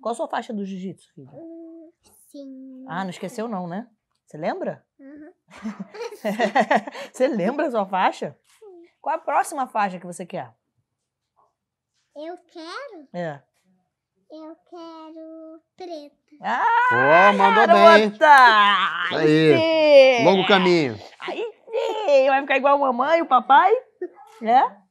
Qual a sua faixa do jiu-jitsu, filha? Hum, sim. Ah, não esqueceu não, né? Você lembra? Uhum. você lembra a sua faixa? Sim. Qual a próxima faixa que você quer? Eu quero? É. Eu quero preta. Ah, oh, mandou garota! bem. Aí, Sim. longo caminho. Aí sim, vai ficar igual a mamãe e o papai, né?